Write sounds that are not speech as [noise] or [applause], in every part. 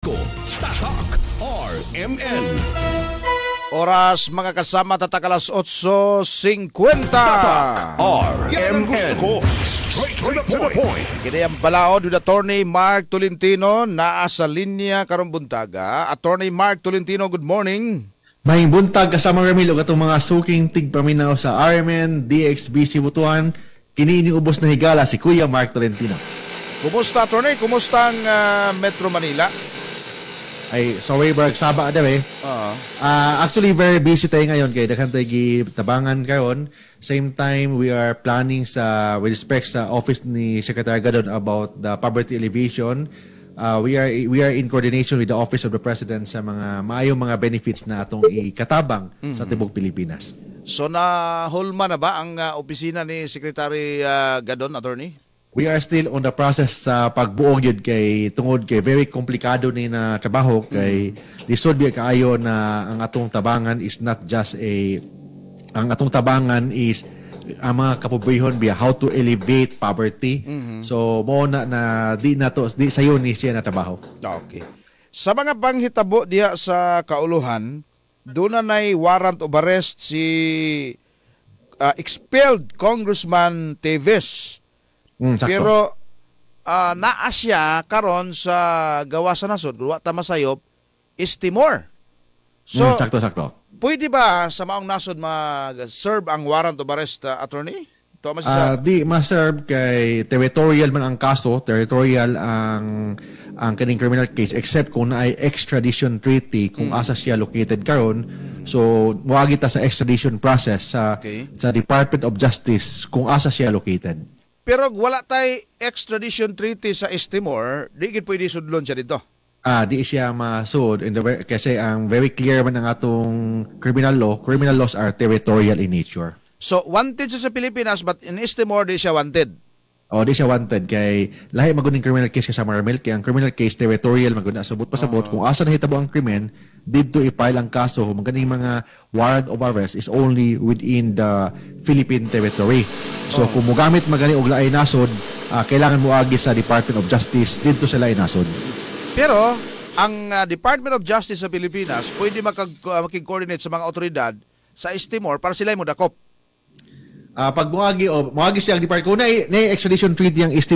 ko Tatak RMN Oras mga kasama tatak alas 8.50 Tatak RMN gusto ko Straight to the point Kini ang balaod with attorney Mark Tolentino na sa linya karong buntaga. Attorney Mark Tolentino good morning Maing buntag kasama Ramilo atong mga suking tigpaminaw sa RMN DXBC Butuan. kini ini ubos na higala si Kuya Mark Tolentino Kumusta attorney? Kumusta ang uh, Metro Manila? ay sa Wayburg Saba daw eh. Uh, actually very busy tayo ngayon kay daghan tayo gi tabangan karon. Same time we are planning sa with respect sa office ni Secretary Gadon about the poverty elevation. Uh, ah, we are we are in coordination with the Office of the President sa mga maayong mga benefits na atong ikatabang mm-hmm. sa tibok Pilipinas. So na holma na ba ang uh, opisina ni Secretary uh, Gadon Attorney? we are still on the process sa uh, pagbuo gyud kay tungod kay very komplikado ni na trabaho kay lisod mm. bi kaayo na ang atong tabangan is not just a ang atong tabangan is ang mga kapobrehon biya how to elevate poverty. Mm-hmm. So mo na na di na to di sayo ni siya na trabaho. Okay. Sa mga panghitabo diya sa kauluhan, do na nay warrant of arrest si uh, expelled Congressman Teves Mm, Pero uh, naa siya karon sa gawa sa nasod, wa ta masayop is Timor. So mm, sakto sakto. Pwede ba sa maong nasod mag-serve ang warrant of arrest uh, attorney? To uh, ah, di ma-serve kay territorial man ang kaso, territorial ang ang kaning criminal case except kung ay extradition treaty kung mm. asa siya located karon. So wagi ta sa extradition process sa okay. sa Department of Justice kung asa siya located. Pero wala tay extradition treaty sa Estimor, di gid pwede sudlon siya dito. Ah, di siya masud in the, kasi ang very clear man ang atong criminal law, criminal laws are territorial in nature. So wanted siya sa Pilipinas but in Estimor di siya wanted. oh, di siya wanted kay lahi maguning criminal case kay sa Marmel kay ang criminal case territorial maguna subot pa sabot oh. kung asa nahitabo ang krimen did to i-file ang kaso kung ganing mga warrant of arrest is only within the Philippine territory. So oh. kung mugamit magani og laay nasod, uh, ah, kailangan mo agi sa Department of Justice dito sa sila nasod. Pero ang uh, Department of Justice sa Pilipinas pwede makag uh, ah, coordinate sa mga otoridad sa East Timor para sila mo dakop uh, pag muagi o oh, muagi siya ang Department ko eh, na na extradition treaty ang East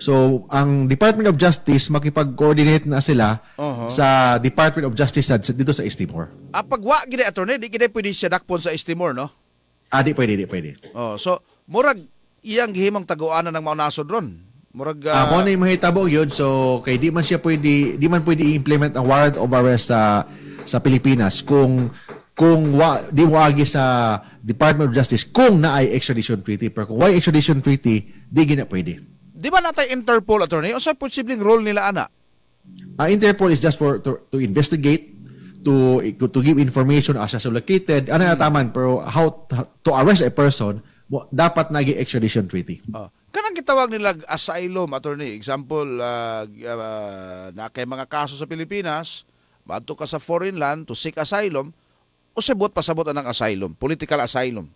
so ang Department of Justice makipag-coordinate na sila uh-huh. sa Department of Justice sa, dito sa East ah pag wa gid attorney di gid pwede siya dakpon sa East no ah di pwede di pwede oh so murag iyang gihimong taguanan ng mao nasod ron murag uh, uh, mo na mahitabo yun so kay di man siya pwede di man pwede i-implement ang warrant of arrest sa sa Pilipinas kung kung wa, di mo agi sa Department of Justice kung naay extradition treaty pero kung why extradition treaty di gina pwede di ba natay Interpol attorney o sa posibleng role nila ana uh, Interpol is just for to, to investigate to to give information as is located ano hmm. taman pero how to arrest a person dapat nagi extradition treaty oh. kanang kitawag nila asylum attorney example uh, uh, na kay mga kaso sa Pilipinas Madto ka sa foreign land to seek asylum, o sebot pasabot ang asylum, political asylum?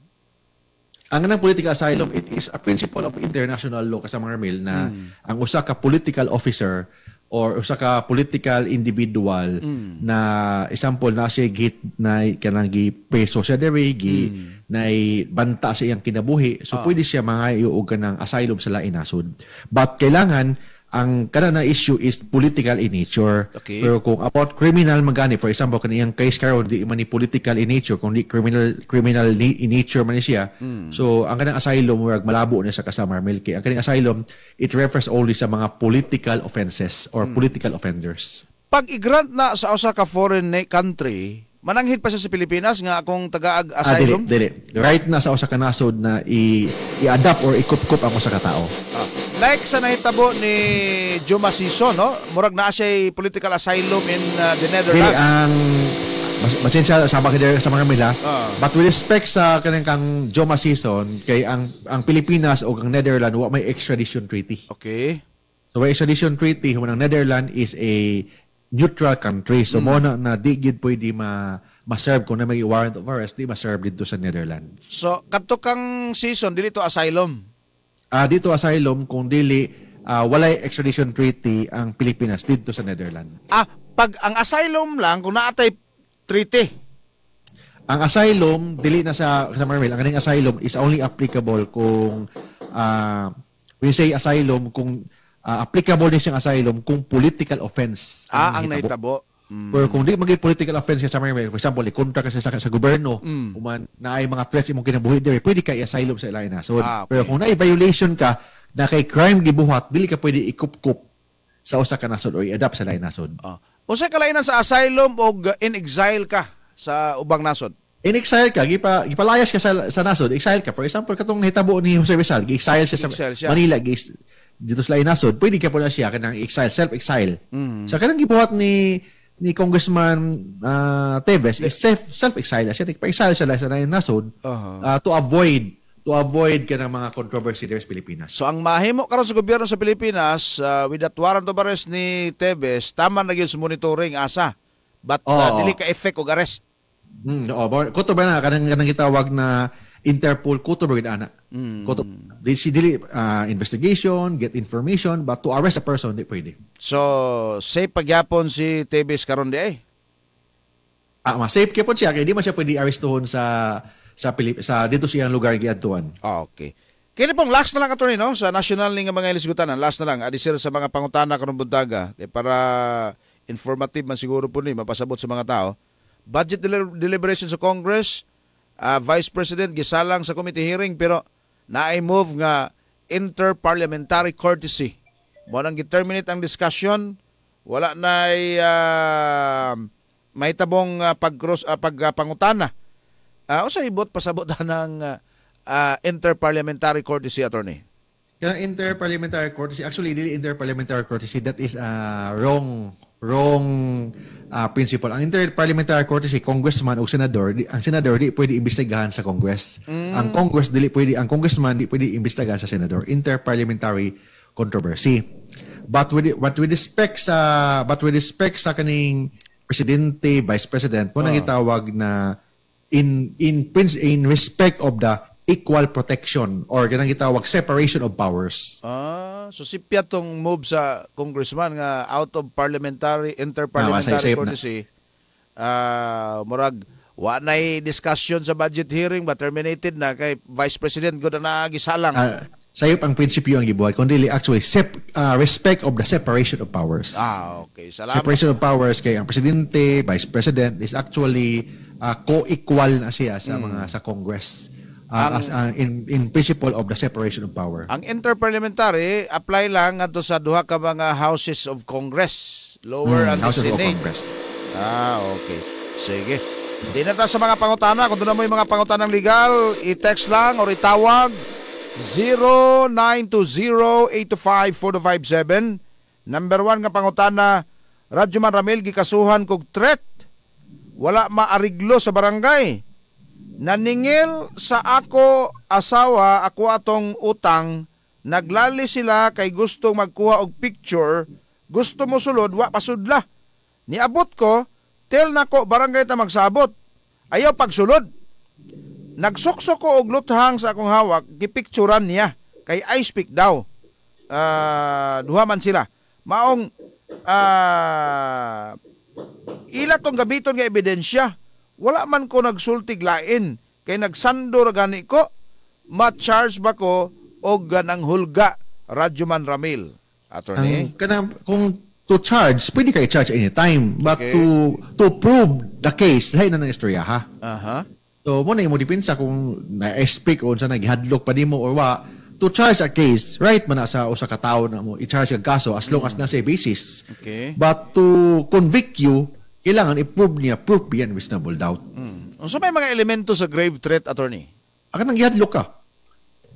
Ang ng political asylum, it is a principle of international law kasama Ramil na mm. ang usa ka political officer or usa ka political individual mm. na example na siya git na kanang gi peso siya dere gi mm. na banta sa iyang kinabuhi so uh. pwede siya mga iuog ng asylum sa lain nasod but kailangan ang kada na issue is political in nature. Okay. Pero kung about criminal magani, for example, kaniyang case karon di man political in nature, kung di criminal criminal ni, in nature man siya. Mm. So ang kanang asylum murag malabo na sa kasama Milky. Ang kanang asylum it refers only sa mga political offenses or mm. political offenders. Pag i-grant na sa usa ka foreign country, Mananghit pa siya sa Pilipinas nga akong tagaag ah, asylum? Ah, dili, dili. Right na sa usa ka nasod na i- i-adapt or ikup-kup ang usa ka tao. Ah. Like sa nahitabo ni Juma Siso, no? Murag na siya political asylum in uh, the Netherlands. Dili, ang masensya sa mga sa mga mila. Uh. Ah. But with respect sa kanang kang Joma season kay ang ang Pilipinas o ang Netherlands wa may extradition treaty. Okay. So may extradition treaty human ang Netherlands is a neutral country. So mm. mo na, na di gid pwede ma ma-serve kung na may warrant of arrest di ma-serve dito sa Netherlands. So kadto kang season dili to asylum uh, dito asylum kung dili uh, walay extradition treaty ang Pilipinas dito sa Netherlands. Ah, pag ang asylum lang kung naatay treaty. Ang asylum dili na sa sa Marmel. Ang kaning asylum is only applicable kung uh, we say asylum kung uh, applicable din siyang asylum kung political offense. Ah, ang, ang nahitabo. Mm. Pero kung di maging political offense sa mga, for example, ikontra ka sa, sa gobyerno, mm. uman, na ay mga threats imong kinabuhi diri, pwede ka i-asylum sa ilang nasod. Ah, okay. Pero kung na violation ka, na kay crime gibuhat, dili ka pwede ikupkup sa usa ka nasod o i-adapt sa lain nasod. Ah. O sa sa asylum o in exile ka sa ubang nasod? In exile ka, gipa, gipalayas ka sa, sa nasod, exile ka. For example, katong hitabo ni Jose Rizal, gi-exile siya sa exile siya. Manila, gi dito sa lain nasod, pwede ka po na siya kanang exile, self-exile. Mm. Sa kanang gibuhat ni ni Congressman uh, ah, Teves is self, self-exile siya. Nagpa-exile siya sa nasod uh-huh. to avoid to avoid kana mga controversy sa Pilipinas. So ang mahimo karon sa gobyerno sa Pilipinas uh, with that warrant of arrest ni Tevez, tama na gyud sa monitoring asa. But uh, dili ka effect og arrest. Mm, oo, ko kuto ba na kanang kanang wag na Interpol kutubog ana. Mm. Kutub, they see dili uh, investigation, get information, but to arrest a person di pwede. So, safe pagyapon si Tebes karon di ay. Eh? Ah, ma safe kay pon siya kay di man siya pwede arrestuhon sa sa Pilip sa dito siyang lugar giadtuan. Ah, okay. Kini pong last na lang ato no sa national ning mga ilisgutanan, last na lang adisir sa mga pangutana karon buntaga eh, para informative man siguro po ni mapasabot sa mga tao. Budget deliberation sa Congress uh, Vice President gisalang sa committee hearing pero naay move nga interparliamentary courtesy. Mo nang giterminate ang discussion, wala nay uh, ah, may tabong uh, ah, pag cross uh, pag uh, pangutana. Uh, o ibot pasabot ng uh, uh, interparliamentary courtesy attorney. Kanang interparliamentary courtesy, actually, dili interparliamentary courtesy, that is uh, wrong wrong uh, principle. Ang interparliamentary court si congressman o senador, di, ang senador di pwede imbestigahan sa Congress. Mm. Ang Congress dili pwede ang congressman di pwede imbestigahan sa senador. Interparliamentary controversy. But with what with respect sa but with respect sa kaning presidente, vice president, mo oh. nang itawag na in in prince in respect of the equal protection or ganang gitawag separation of powers. Ah, so si Piatong move sa congressman nga out of parliamentary interparliamentary ah, courtesy. Ah, uh, murag wa nay discussion sa budget hearing but terminated na kay Vice President gud na gisalang. Uh, ah, sayop ang prinsipyo ang gibuhat kundi actually sep, uh, respect of the separation of powers. Ah, okay. Salamat. Separation of powers kay ang presidente, vice president is actually uh, co-equal na siya sa hmm. mga sa Congress ang, as, uh, in, in principle of the separation of power. Ang interparliamentary apply lang ato sa duha ka mga houses of Congress, lower hmm, and House Senate. Of Congress. Ah, okay. Sige. Di na ta sa mga pangutana. Kung doon mo yung mga pangutana ng legal, i-text lang or itawag 0920-825-4057. Number 1 nga pangutana, Radyo Man Ramil, gikasuhan kog threat. Wala maariglo sa barangay Naningil sa ako asawa ako atong utang naglali sila kay gusto magkuha og picture gusto mo sulod wa pasudla. Niabot ko tell nako barangay ta magsabot. Ayaw pagsulod. Nagsuksok ko og luthang sa akong hawak gipicturan niya kay I speak daw. Uh, duha man sila. Maong uh, ila tong gabiton nga ebidensya wala man ko nagsultig lain kay nagsandor gani ko ma-charge ba ko og ganang hulga radyo man Ramil attorney um, kanang kung to charge pwede kay charge anytime but okay. to to prove the case hay na nang istorya ha aha uh-huh. so mo na imo depensa kung na-speak o sa naghadlok pa nimo or wa to charge a case, right man sa usa ka tawo na mo i-charge ang kaso as long mm. as sa basis. Okay. But to convict you, kailangan i-prove niya proof beyond reasonable doubt. Mm. So may mga elemento sa grave threat, attorney? Aka nang gihadlok ka.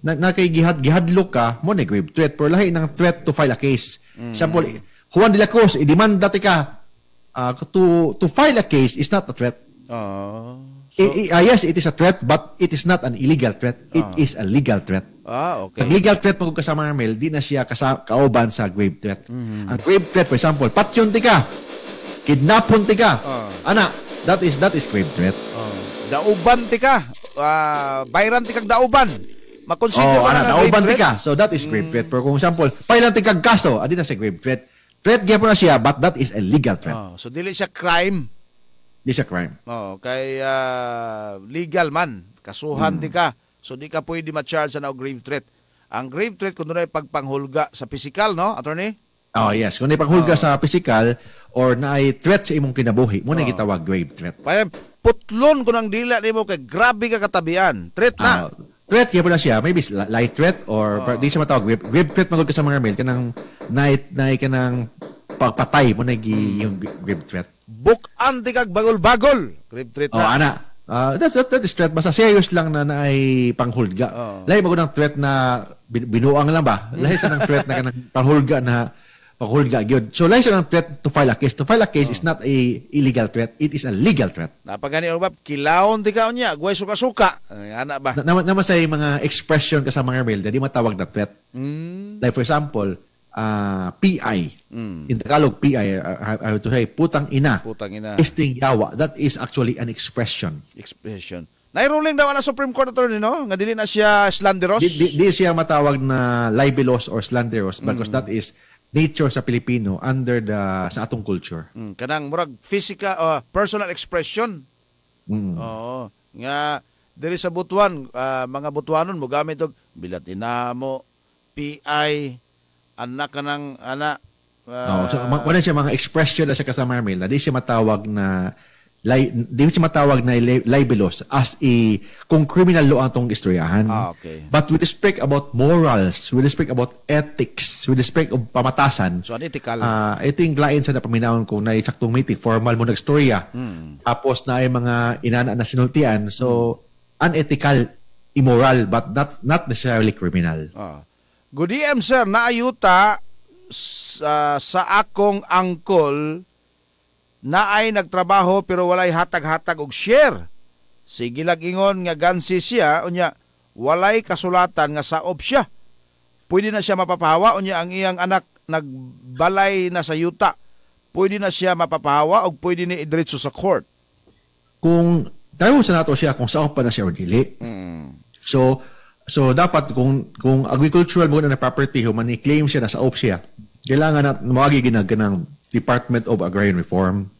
Na, na kay gihad, gihadlok ka, mo na grave threat. Pero lahi ng threat to file a case. Mm. Example, Juan de la Cruz, i-demanda ka uh, to, to file a case is not a threat. Uh, so, I, I, uh, ah, yes, it is a threat, but it is not an illegal threat. It uh, is a legal threat. Ah, okay. Ang legal threat pag kasama ng mail, di na siya kasa, kauban sa grave threat. Mm-hmm. Ang grave threat, for example, patyon ka, Kidnapon ti ka. Oh. Ana, that is that is crime threat. Oh. Dauban ti ka. Uh, bayran ti kag dauban. Makonsider oh, ba ana, dauban ti ka. So that is grave hmm. threat. Pero kung example, pailan ti kag kaso, adi na sa grave threat. Threat gyapon na siya, but that is a legal threat. Oh, so dili siya crime. Di siya crime. Oh, kay uh, legal man, kasuhan mm. di ka. So di ka pwede ma-charge na grave threat. Ang grave threat kuno ay pagpanghulga sa physical, no, attorney? Oh, yes. Kung ipanghulga oh. sa physical or na ay threat sa imong kinabuhi, muna oh. gitawag grave threat. Kaya putlon ko ng dila nimo kay grabe ka katabian. Threat na. Oh. Threat kaya pala siya, maybe light threat or oh. di siya matawag grave, grave threat magod ka sa mga mail kanang night na kanang pagpatay mo na hmm. yung grave threat. Book anti kag bagol-bagol. Grave threat na. Oh, ana. Uh, that's, that, that threat. Basta serious lang na, na ay panghulga. Oh. Lahi mo ng threat na binuang lang ba? Lahi sa ng threat na kanang panghulga na pag-hold na yun. So, license ang threat to file a case. To file a case oh. is not a illegal threat. It is a legal threat. Napagani, Orbab, kilaon di ka niya. Guway suka-suka. anak ba? Na, naman sa mga expression ka sa mga mail, hindi matawag na threat. Mm. Like, for example, uh, ah, PI. Mm. In Tagalog, PI, uh, I have ah, ah, to say, putang ina. Putang ina. Isting yawa. That is actually an expression. Expression. Nairuling daw na Supreme Court attorney, no? Nga dili na siya slanderous. Di, di, di siya matawag na libelous or slanderous hmm. because mm. that is nature sa Pilipino under the sa atong culture. Mm, kanang murag physical uh, personal expression. Mm. Oo. Nga diri sa Butuan, uh, mga Butuanon mo gamit og bilatina mo, PI, anak kanang ana. Uh, no, so, ah, wala siya mga expression sa kasama mil, na di siya matawag na li- di matawag na libelous as a kung criminal law atong istoryahan. Ah, okay. But with speak about morals, with speak about ethics, with speak of pamatasan, so unethical. Uh, ah, I think lain sa napaminaon ko na isaktong meeting, formal mo nagstorya. Hmm. Tapos na ay mga inana na sinultian. So, unethical, immoral, but not not necessarily criminal. Ah. Good evening, sir. Naayuta sa, ah, sa akong angkol na ay nagtrabaho pero walay hatag-hatag og share. Sige lag ingon nga gansi siya unya walay kasulatan nga saob siya. Pwede na siya mapapahawa unya ang iyang anak nagbalay na sa yuta. Pwede na siya mapapahawa o pwede ni idritso sa court. Kung dayon sa nato siya kung saob pa na siya or dili. Mm. So so dapat kung kung agricultural mo na property human i-claim siya na saob siya. Kailangan na mawagi ginag Department of Agrarian Reform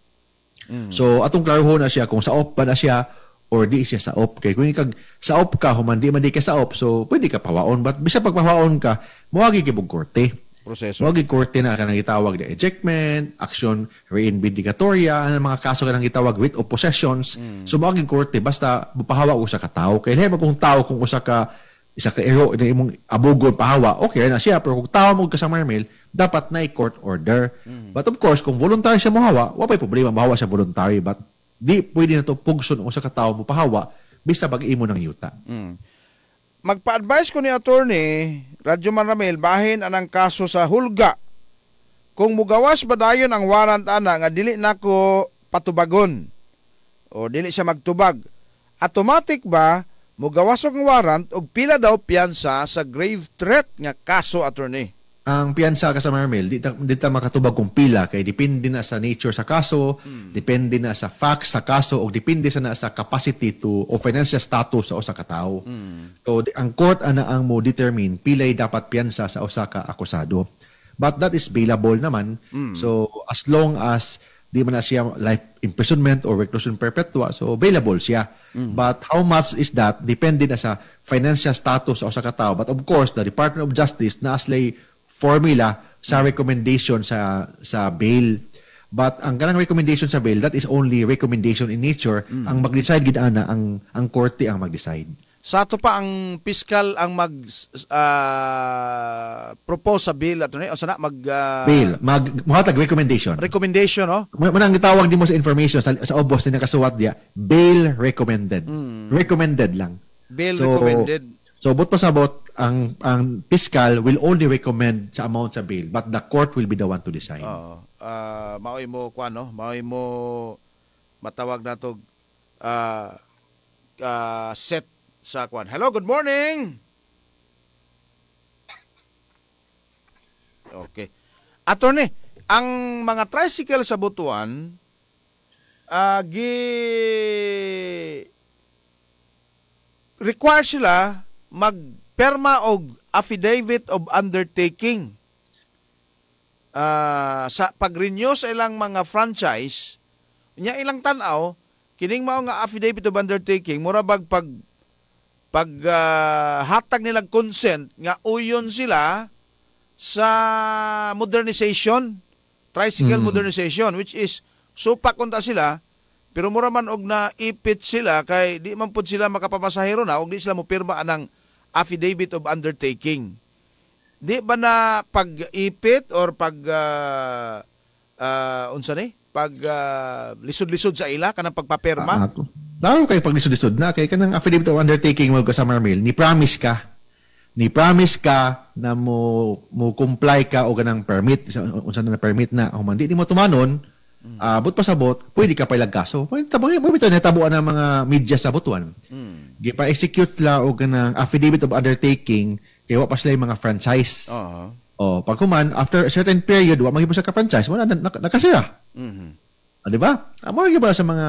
Mm. So atong klaruho na siya kung sa op ba na siya or di siya sa op kay kung kag sa op ka human di man di ka sa op so pwede ka pawaon but bisa pagpawaon ka moagi gibog korte proseso moagi korte na kanang gitawag na ejectment action reinvindicatoria ang mga kaso kanang gitawag writ of possessions mm. so moagi korte basta pahawa usa ka tawo kay lahi kung tawo kung usa ka isa ka ero na imong abogod pahawa okay na siya pero kung tawo mo ka sa marmel dapat na court order. Mm-hmm. But of course, kung voluntary siya mohawa, wala pay problema mahawa siya voluntary but di pwede na to pugson o sa tawo mo pahawa bisa bag imo ng yuta. Mm. Magpa-advise ko ni attorney Radyo Maramil bahin anang kaso sa hulga. Kung mugawas ba dayon ang warrant ana nga dili nako patubagon o dili siya magtubag, automatic ba mugawas og warrant og pila daw piyansa sa grave threat nga kaso attorney? ang piyansa ka sa Marmel, di di ta makatubag kung pila kay depende na sa nature sa kaso, mm. depende na sa facts sa kaso o depende sa na sa capacity to o financial status sa usa ka tawo. Mm. So di, ang court ana ang mo determine pilay dapat piyansa sa usa ka akusado. But that is bailable naman. Mm. So as long as di man na siya life imprisonment or reclusion perpetua, so bailable siya. Mm. But how much is that depende na sa financial status sa usa ka tawo. But of course, the Department of Justice na aslay formula sa recommendation sa sa bail. But ang ganang recommendation sa bail, that is only recommendation in nature. Mm. Ang mag-decide gid ana ang ang korte ang mag-decide. Sa ato pa ang fiscal ang mag uh, propose sa bill at ni sana mag uh, ah, bill mag muhatag recommendation. Recommendation oh. no? ang gitawag din mo sa information sa, sa obos ni nakasuwat dia, bail recommended. Mm. Recommended lang. Bail so, recommended So, but pasabot, ang, ang fiscal will only recommend sa amount sa bill, but the court will be the one to decide. Oo. Uh, maoy mo, kung no? maoy mo, matawag na to, uh, ah, uh, ah, set sa kwan. Hello, good morning! Okay. Attorney, ang mga tricycle sa Butuan, uh, gi require sila magperma og affidavit of undertaking uh, sa pag-renew sa ilang mga franchise nya ilang tan-aw kining mao nga affidavit of undertaking mura bag pag pag uh, hatag nilang consent nga uyon sila sa modernization tricycle mm. modernization which is supak so, kunta sila pero mura man og na ipit sila kay di man pud sila makapamasahero na og di sila mo pirma anang affidavit of undertaking. Di ba na pag-ipit or pag uh, uh, unsa ni? Pag uh, lisod-lisod sa ila kanang pagpapirma? Uh, kay pag lisod-lisod na kay kanang affidavit of undertaking mo sa summer mail, ni promise ka ni promise ka na mo mo comply ka o ganang permit unsa na permit na man di, di mo tumanon Mm. Uh, but pasabot, pwede ka pa ilagkaso. Pwede tabang, eh, pwede ito natabuan ng mga media sa botuan. Mm. pa execute la o ganang affidavit of undertaking kay wa pa sila mga franchise. Uh-huh. O pag kuman after a certain period wa magibos ka franchise, wala nakasira. Mhm. Ah, di ba? Amo ah, gyud sa mga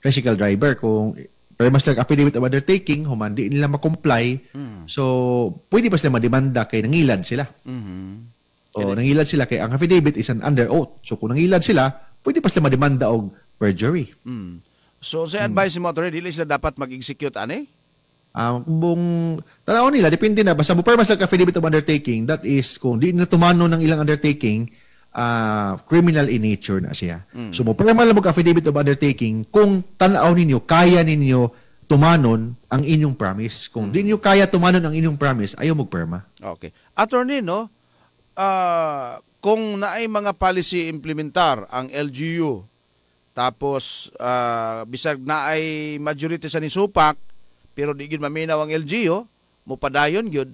tricycle driver kung pero mas like affidavit of undertaking, humandi nila ma-comply. Mm. So, pwede pa sila mademanda kay nangilan sila. Mm-hmm. O, nangilad sila kay ang affidavit is an under oath. So kung nangilad sila, pwede pa sila mademanda og perjury. Mm. So say mm. advice ni mo attorney, dili sila dapat mag-execute ani? Um, ah, kung tanaw nila, depende na. Basta mo mas lang affidavit of undertaking, that is, kung di na tumano ng ilang undertaking, uh, criminal in nature na siya. Mm. So mo pirma lang mag-affidavit of undertaking kung tanaw ninyo, kaya ninyo tumanon ang inyong promise. Kung mm di nyo kaya tumanon ang inyong promise, ayaw magperma. Okay. Attorney, no? uh, kung naay mga policy implementar ang LGU tapos uh, bisag naay majority sa nisupak pero di gyud maminaw ang LGU mupadayon gyud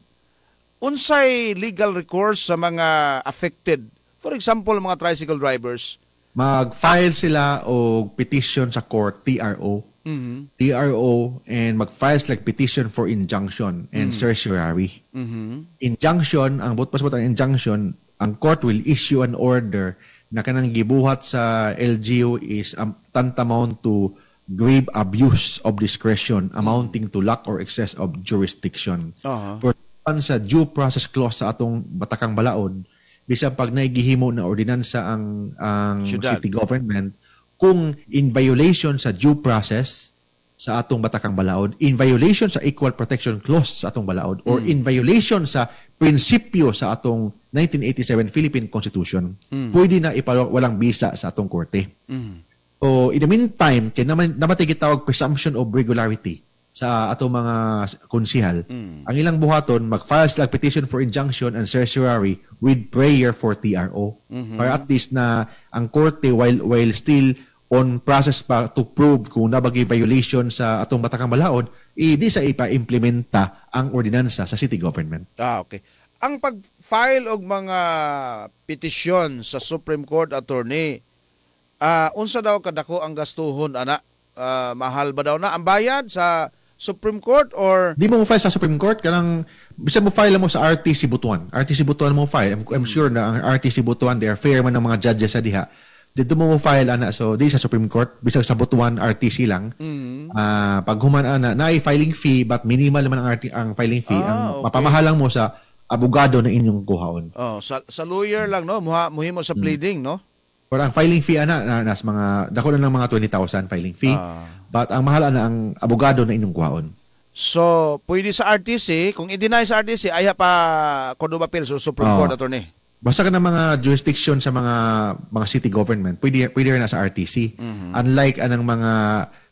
unsay legal recourse sa mga affected for example mga tricycle drivers mag-file sila o petition sa court TRO mm-hmm. TRO, and mag-file like petition for injunction and mm-hmm. certiorari. Mm-hmm. Injunction, ang butpas-but ang injunction, ang court will issue an order na kanang gibuhat sa LGU is um, tantamount to grave abuse of discretion amounting to lack or excess of jurisdiction. Uh-huh. Pursuant sa due process clause sa atong batakang balaod, bisan pag naigihimo na ordinansa ang ang city government kung in violation sa due process sa atong batakang balaod, in violation sa equal protection clause sa atong balaod, mm. or hmm. in violation sa prinsipyo sa atong 1987 Philippine Constitution, mm. pwede na ipawalang bisa sa atong korte. Mm. So, in the meantime, kaya naman, naman tawag presumption of regularity sa atong mga konsihal. Mm. Ang ilang buhaton, mag-file sila petition for injunction and certiorari with prayer for TRO. Mm-hmm. Para at least na ang korte, while, while still on process pa to prove kung nabagay violation sa atong Batakang Balaod, hindi eh, sa ipa-implementa ang ordinansa sa city government. Ah, okay. Ang pag-file og mga petisyon sa Supreme Court attorney, uh, unsa daw kadako ang gastuhon ana? Uh, mahal ba daw na ang bayad sa Supreme Court or Di mo file sa Supreme Court kanang bisa mo file mo sa RTC Butuan. RTC Butuan mo file. I'm, I'm sure na ang RTC Butuan they are fair man ang mga judges sa diha dito mo file ana so di sa Supreme Court bisag sa butuan RTC lang mm uh, pag human ana na filing fee but minimal naman ang, RT, ang filing fee ah, ang okay. mapamahalang mo sa abogado na inyong kuhaon oh sa, sa lawyer lang no muha muhimo sa mm. pleading mm. no pero ang filing fee ana na, nas mga dako na lang mga 20,000 filing fee ah. but ang mahal ana ang abogado na inyong kuhaon So, pwede sa RTC, kung i-deny sa RTC, ay pa Cordoba Appeal so Supreme oh. Court attorney. Basta ka ng mga jurisdiction sa mga mga city government, pwede pwede rin na sa RTC. Mm-hmm. Unlike anang ah, mga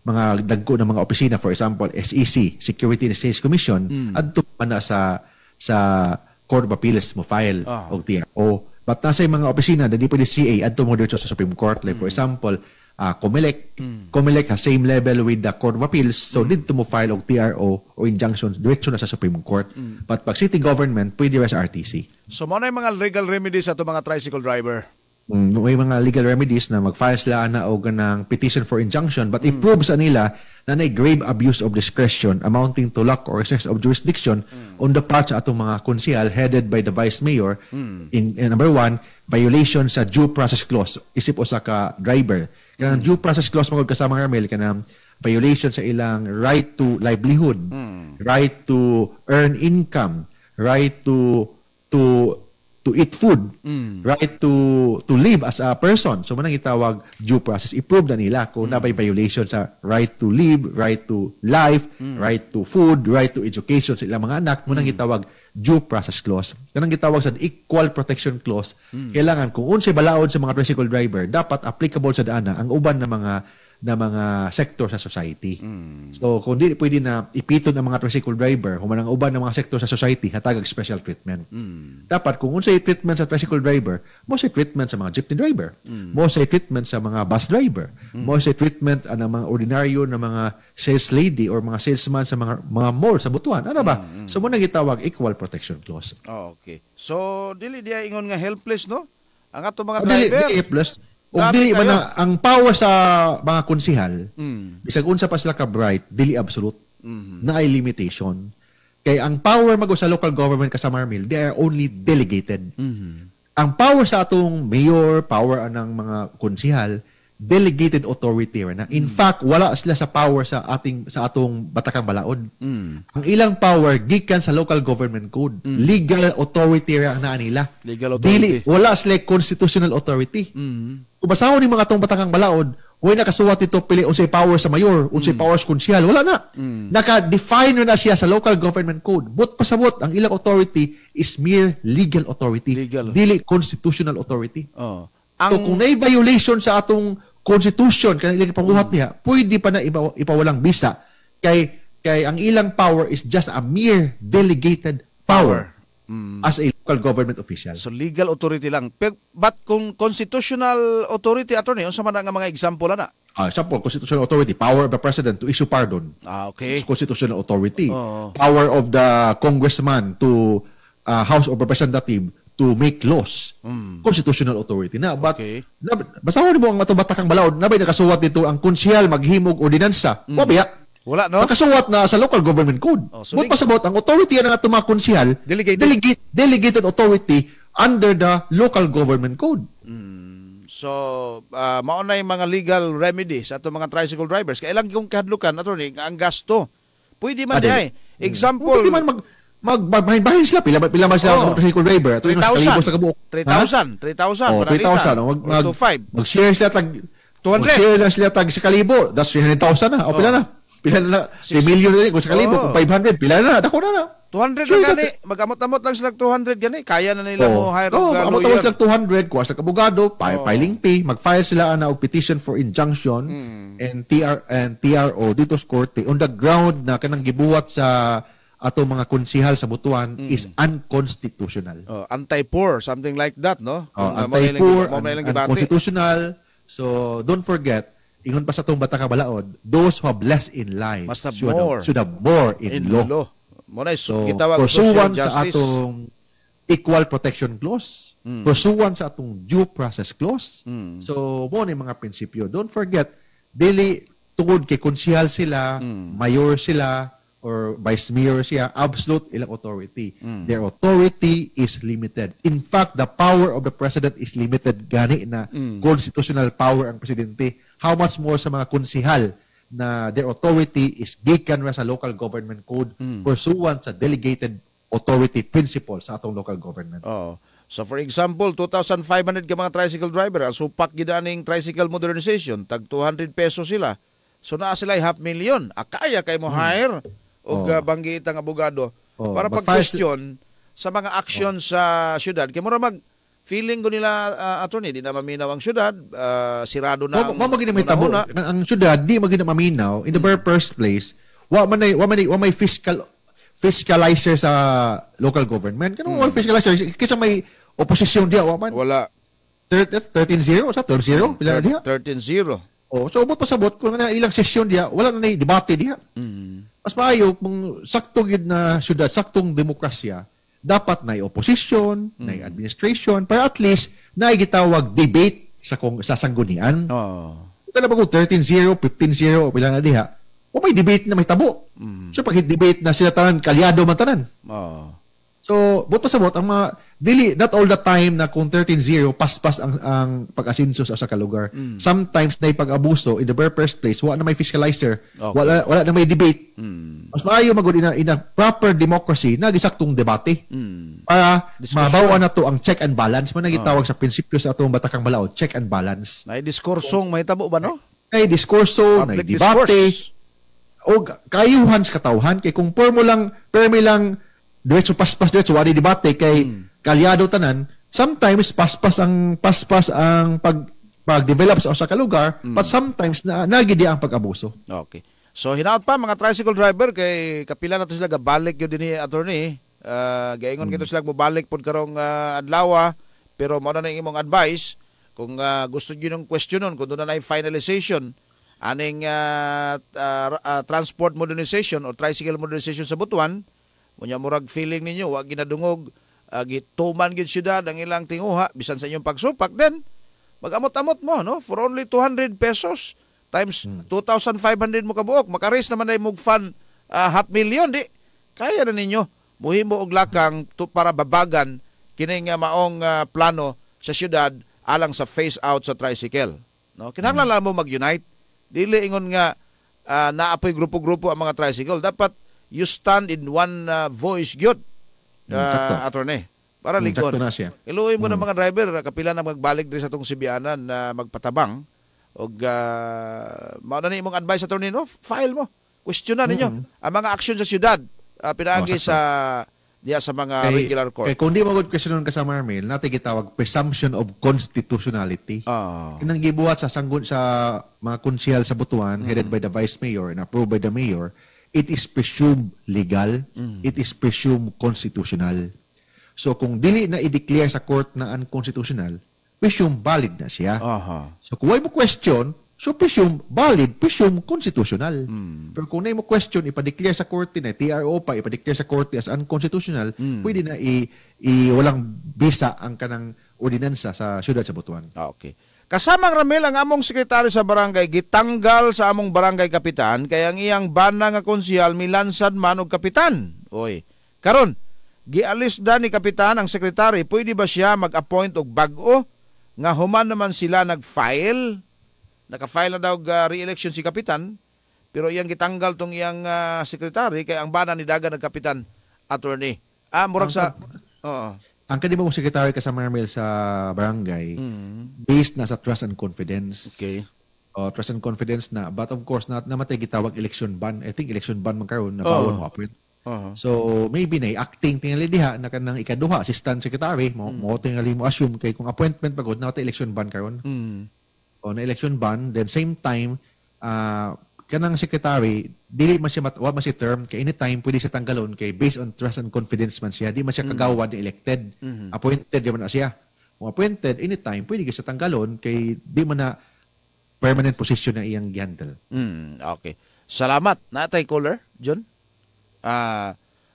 mga dagko ng mga opisina, for example, SEC, Security and Exchange Commission, mm-hmm. adto pa na sa sa Court of Appeals mo file oh. o TRO. But nasa mga opisina, hindi pwede CA, adto mo diretso sa Supreme Court. Like, mm-hmm. for example, uh, COMELEC. Mm. COMELEC has same level with the Court of Appeals. So, mm. need to mo file og TRO or injunction direction na sa Supreme Court. Mm. But pag city government, pwede ra sa RTC. So, mo na yung mga legal remedies sa ato mga tricycle driver? Mm, may mga legal remedies na mag-file sila na og ng petition for injunction but mm. i-prove sa nila na na grave abuse of discretion amounting to lack or excess of jurisdiction mm. on the part sa atong mga konsehal headed by the vice mayor mm. in, in number one violation sa due process clause isip usa ka driver Kanang mm. due process clause magod kasama Carmel kanang violation sa ilang right to livelihood, mm. right to earn income, right to to to eat food, mm. right to to live as a person. So manang itawag due process i-prove na nila kung mm. napay violation sa right to live, right to life, mm. right to food, right to education sa ilang mga anak, mm. manang mm. itawag due process clause. Kanang gitawag sa equal protection clause. Mm. Kailangan kung unsay balaod sa mga tricycle driver, dapat applicable sa daana ang uban ng mga na mga sector sa society. Mm. So kung di pwede na ipiton ang mga tricycle driver, humanang uban ng mga sector sa society, hatagag special treatment. Mm. Dapat kung unsay treatment sa tricycle driver, mo say treatment sa mga jeepney driver, mm. mo say treatment sa mga bus driver, mm. mo say treatment uh, ng mga ordinaryo na mga sales lady or mga salesman sa mga mga mall sa butuan. Ano ba? Mm. So mo nagitawag equal protection clause. Oh, okay. So dili diya ingon nga helpless no? Ang ato mga oh, driver. Dili, dili helpless Ug dili man na, ang power sa mga konsehal, mm. bisag unsa pa sila ka bright, dili absolute. Mm-hmm. Na ay limitation. Kay ang power mag sa local government ka sa Marmil, they are only delegated. Mm-hmm. Ang power sa atong mayor, power ng mga konsehal, delegated authority na. In mm. fact, wala sila sa power sa ating sa atong Batakang Balaod. Mm. Ang ilang power gikan sa local government code. Mm. Legal authority ra na nila. Legal authority. Dili, wala sila constitutional authority. Mm. Ubasaw ni mga tong Batangang Balaod, way nakasuwat ito pili unsay power sa mayor, unsay mm. powers kunsyal, wala na. Mm. Naka-define na siya sa local government code. But pasabot, ang ilang authority is mere legal authority, legal. dili constitutional authority. Oh. Ang... So kung naay violation sa atong constitution kanang ilang panguhat mm. niya, pwede pa na ipa, ipawalang bisa kay kay ang ilang power is just a mere delegated power. power mm. as a local government official. So legal authority lang. Pero, but kung constitutional authority, attorney, unsa man mga example na? Uh, ah, example, constitutional authority, power of the president to issue pardon. Ah, okay. It's constitutional authority. Oh. Power of the congressman to uh, House of Representative to make laws. Mm. Constitutional authority na. But, okay. na, basta mo ang matubatakang balaod, nabay nakasuwat dito ang konsyal maghimog ordinansa. Mm. Wabiya. Wala, no? Nakasuwat na sa local government code. Oh, so But pasabot, ang authority na nga mga delegated. Delegate, delegated authority under the local government code. Mm. So, uh, ah, maunay mga legal remedy sa ato mga tricycle drivers. Kailang kung kahadlukan, attorney, ang gasto. Pwede man ah, ay. Hmm. Example. Pwede man mag magbahin-bahin sila pila pila man sila oh. ng tricycle driver ato yung sa kabuok 3,000 3,000 oh, 3,000 mag, mag, mag, mag-share sila tag 200 mag-share sila tag sa kalibo that's 300,000 na o pila oh. na Pila na, si million na kung sakali, oh. kung 500, pila na, dako na na. 200 sure, na gani, magamot-amot lang sila 200 gani, kaya na nila oh. mo hire oh, magamot-amot sila 200, kuha sila kabugado, oh. filing fee, mag-file sila na og petition for injunction mm. and TR and TRO dito sa korte on the ground na kanang gibuhat sa ato mga konsihal sa butuan mm. is unconstitutional. Oh, anti-poor, something like that, no? Oh, anti-poor, un- un- unconstitutional. So, don't forget, ingon pa sa tong bata kabalaod, those who have less in life Must have should, more. Have, should have more in, in law. law. Muna, so, gitawag pursuan sa atong equal protection clause, mm. pursuan sa atong due process clause. Mm. So, mo ni mga prinsipyo. Don't forget, dili tungod kay konsihal sila, mm. mayor sila, or vice mayor siya, absolute ilang authority. Mm. Their authority is limited. In fact, the power of the president is limited gani na mm. constitutional power ang presidente How much more sa mga kunsihal na their authority is given sa local government code mm. pursuant sa delegated authority principle sa atong local government. Oh. So for example, 2,500 ka mga tricycle driver, ang supak gidaning tricycle modernization, tag 200 pesos sila. So naa sila half million. Akaya ah, kay mo hmm. hire hmm. og oh. banggitang abogado oh. para pag-question sa mga action oh. sa syudad. Kaya mo mag Feeling ko nila, uh, attorney, di na maminaw ang syudad, uh, sirado na ang... Wa magiging may tabo. Ang, ang syudad, di magiging maminaw. In the hmm. very first place, wa man wa man wa may fiscal fiscalizer sa local government. Kano hmm. wa fiscalizer kaysa may oposisyon dia wa man. Wala. 13-0 sa 12-0 hmm. pila dia? 13-0. Oh, so ubot pasabot kung na ilang sesyon dia, wala na nay debate dia. Mm. Mas maayo kung sakto gid na syudad, saktong demokrasya dapat na opposition, mm. na administration, para at least na gitawag debate sa kung, sa sanggunian. Oo. Oh. Kung talaga 13-0, 15-0, o pila na diha, o may debate na may tabo. Mm. So pag debate na sila tanan, kalyado man tanan. Oo. Oh. So, bot sa bot, ang mga, dili, not all the time na kung 13-0, paspas ang, ang pag-asinso sa kalugar. Mm. Sometimes, na pag abuso in the very first place, wala na may fiscalizer, okay. wala, wala na may debate. Mm. Mas maayo magod in, a, proper democracy na gisaktong debate mm. para mabawa na to ang check and balance. Man nagitawag oh. sa prinsipyo sa atong Batakang balaod, check and balance. May diskursong, may tabo ba no? May diskurso, may debate. Discourse. O kayuhan sa katawhan. kay kung pormo lang, permi lang, diretso paspas diretso wari debate kay hmm. kalyado tanan sometimes paspas ang paspas ang pag pag-develop sa usa ka lugar hmm. but sometimes na nagidi ang pag-abuso okay so hinaot pa mga tricycle driver kay kapila na to sila gabalik yo dinhi attorney uh, gaingon hmm. kito sila mobalik pud karong uh, ah, adlaw pero mao na imong advice kung uh, gusto niyo ng question nun, kung doon na finalization, aning uh, uh, uh, transport modernization o tricycle modernization sa Butuan, Unya murag feeling ninyo wa ginadungog uh, gituman gid syudad ang ilang tinguha bisan sa inyong pagsupak then magamot-amot mo no for only 200 pesos times hmm. 2,500 mo kabuok makaris naman ay mug fan uh, half million di kaya na ninyo muhimo og lakang to, para babagan kini nga maong uh, plano sa syudad alang sa phase out sa tricycle no kinahanglan hmm. mo mag-unite dili ingon nga uh, naapoy grupo-grupo ang mga tricycle dapat you stand in one uh, voice gyud mm, uh, attorney para mm, ligon na siya iluoy mo mm. ng mga driver ah, kapila na magbalik diri sa tong sibianan na uh, magpatabang og uh, ah, mao ni imong advice attorney no file mo question na ninyo mm. ang mga action sa syudad uh, pinaagi oh, sa diya sa mga kay, eh, regular court. Kay eh, kundi magod question ka sa Marmel, nati gitawag presumption of constitutionality. Oh. Nang gibuhat sa sanggun sa mga konsyal sa Butuan mm. headed by the vice mayor and approved by the mayor, it is presumed legal, mm. it is presumed constitutional. So kung dili na i-declare sa court na unconstitutional, presume valid na siya. Uh-huh. So kung mo question, so presumed valid, presumed constitutional. Mm. Pero kung may mo question, ipa-declare sa court na TRO pa, ipa-declare sa court as unconstitutional, mm. pwede na i, i walang bisa ang kanang ordinansa sa siyudad sa Butuan. Ah, okay. Kasamang Ramil ang among sekretary sa barangay gitanggal sa among barangay kapitan kay ang iyang bana nga konsyal milansad man og kapitan. Oy. Karon, gialis da ni kapitan ang sekretary, pwede ba siya mag-appoint og bag-o nga human naman sila nag-file? Naka-file na daw uh, re-election si kapitan, pero iyang gitanggal tong iyang uh, sekretary kay ang bana ni daga nagkapitan attorney. Ah, murag sa Oo ang kanibang secretary kasama namin sa barangay, mm. based na sa trust and confidence. Okay. Uh, trust and confidence na. But of course, na, namatay gitawag election ban. I think election ban man karon na bawal mo appoint. Uh-huh. So maybe na acting tingali diha na kanang ikaduha assistant secretary mo mm. mo tingali mo assume kay kung appointment pagod na election ban karon. Mm. O oh, na election ban then same time uh, kanang secretary dili man siya wa man siya term kay anytime pwede siya tanggalon kay based on trust and confidence man siya di man siya mm-hmm. kagawad mm-hmm. elected mm-hmm. appointed di man siya kung appointed anytime pwede siya tanggalon kay di man na permanent position na iyang gihandle mm, okay salamat natay caller John uh,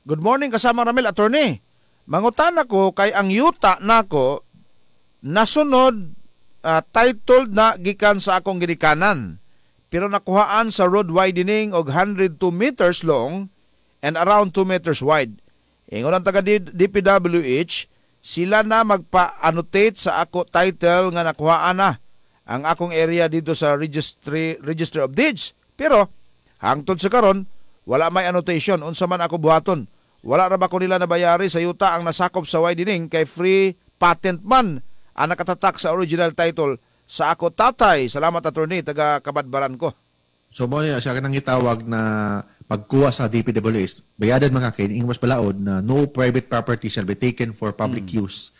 good morning kasama Ramil attorney mangutan ako kay ang yuta nako nasunod uh, titled na gikan sa akong ginikanan pero nakuhaan sa road widening og 102 meters long and around 2 meters wide. Ingon ang taga DPWH, sila na magpa-annotate sa ako title nga nakuhaan na ang akong area dito sa registry register of deeds pero hangtod sa karon wala may annotation unsa man ako buhaton wala ra ba ko nila nabayari sa yuta ang nasakop sa widening kay free patent man ang nakatatak sa original title sa ako tatay. Salamat attorney, taga kabadbaran ko. So mo na siya kanang gitawag na pagkuha sa DPWH, bayadan mga kain, ingwas balaod na no private property shall be taken for public hmm. use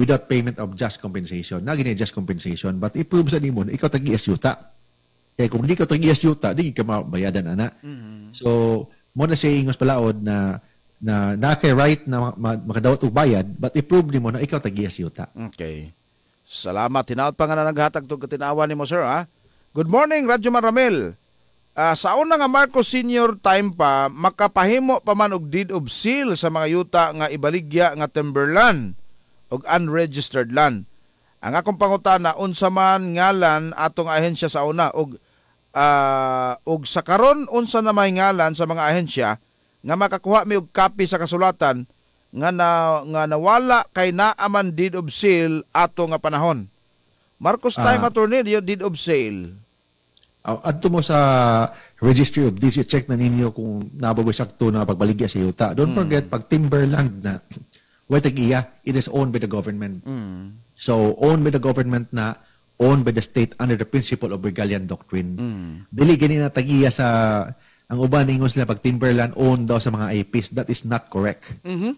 without payment of just compensation. Na gini just compensation, but i-prove sa nimo na ikaw tagi asyuta. Kaya kung di ka tagi asyuta, di ka mabayadan ana. Mm-hmm. So mo na siya ingwas balaod na na na right na makadawat og bayad, but i-prove nimo na ikaw tagi asyuta. Okay. Salamat. Tinaot pa nga na naghatag to katinawa ni mo, sir, ha? Good morning, Radyo Maramil. Uh, ah, sa una nga Marcos Senior time pa, makapahimo pa man og deed of seal sa mga yuta nga ibaligya nga timberland og unregistered land. Ang akong pangutana unsa man ngalan atong ahensya sa una og uh, og sa karon unsa na may ngalan sa mga ahensya nga makakuha mi og copy sa kasulatan nga, na, nga nawala kay naaman deed of sale ato nga panahon. Marcos uh, time attorney yung deed of sale. Uh, adto mo sa registry of deeds, check na ninyo kung nababoy sakto na pagbaligya sa yuta. Don't hmm. forget, pag timberland na, [laughs] wait iya, it is owned by the government. Hmm. So, owned by the government na, owned by the state under the principle of Regalian Doctrine. Mm. Dili gani na tagiya sa ang uban ningon sila pag timberland owned daw sa mga IPs that is not correct. Mm-hmm